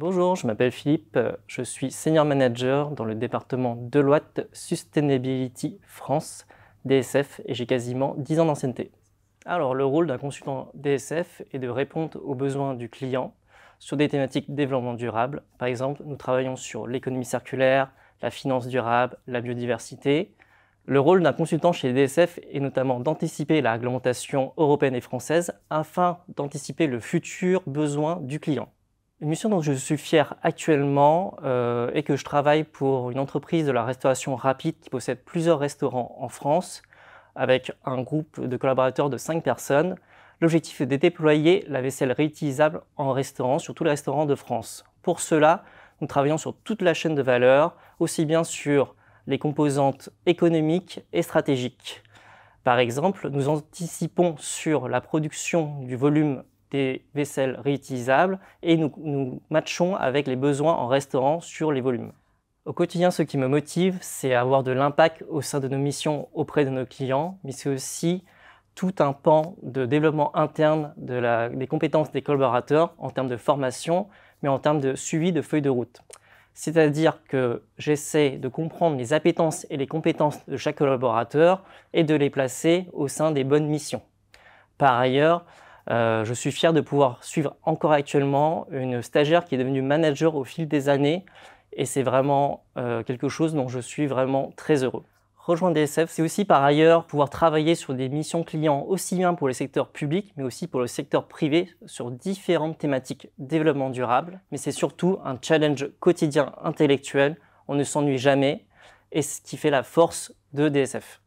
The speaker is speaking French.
Bonjour, je m'appelle Philippe, euh, je suis senior manager dans le département Deloitte Sustainability France, DSF, et j'ai quasiment 10 ans d'ancienneté. Alors, le rôle d'un consultant DSF est de répondre aux besoins du client sur des thématiques développement durable. Par exemple, nous travaillons sur l'économie circulaire, la finance durable, la biodiversité. Le rôle d'un consultant chez DSF est notamment d'anticiper la réglementation européenne et française afin d'anticiper le futur besoin du client. Une mission dont je suis fier actuellement euh, est que je travaille pour une entreprise de la restauration rapide qui possède plusieurs restaurants en France avec un groupe de collaborateurs de 5 personnes. L'objectif est de déployer la vaisselle réutilisable en restaurant sur tous les restaurants de France. Pour cela, nous travaillons sur toute la chaîne de valeur, aussi bien sur les composantes économiques et stratégiques. Par exemple, nous anticipons sur la production du volume des vaisselles réutilisables et nous, nous matchons avec les besoins en restaurant sur les volumes. Au quotidien, ce qui me motive, c'est avoir de l'impact au sein de nos missions auprès de nos clients, mais c'est aussi tout un pan de développement interne de la, des compétences des collaborateurs en termes de formation, mais en termes de suivi de feuilles de route. C'est-à-dire que j'essaie de comprendre les appétences et les compétences de chaque collaborateur et de les placer au sein des bonnes missions. Par ailleurs, euh, je suis fier de pouvoir suivre encore actuellement une stagiaire qui est devenue manager au fil des années et c'est vraiment euh, quelque chose dont je suis vraiment très heureux. Rejoindre DSF, c'est aussi par ailleurs pouvoir travailler sur des missions clients aussi bien pour le secteur public mais aussi pour le secteur privé sur différentes thématiques développement durable, mais c'est surtout un challenge quotidien intellectuel, on ne s'ennuie jamais et ce qui fait la force de DSF.